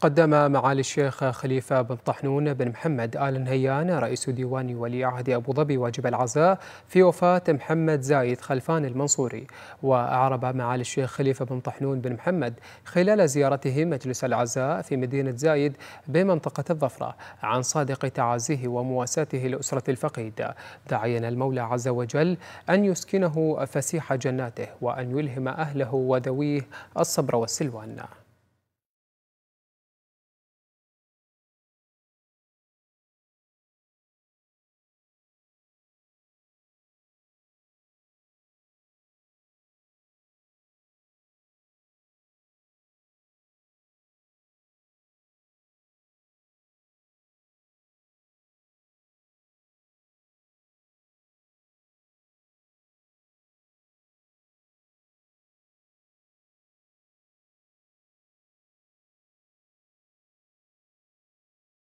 قدم معالي الشيخ خليفة بن طحنون بن محمد آل نهيان رئيس ديوان ولي عهد أبو ظبي واجب العزاء في وفاة محمد زايد خلفان المنصوري وأعرب معالي الشيخ خليفة بن طحنون بن محمد خلال زيارته مجلس العزاء في مدينة زايد بمنطقة الظفرة عن صادق تعازيه ومواساته لأسرة الفقيد داعيا المولى عز وجل أن يسكنه فسيح جناته وأن يلهم أهله وذويه الصبر والسلوان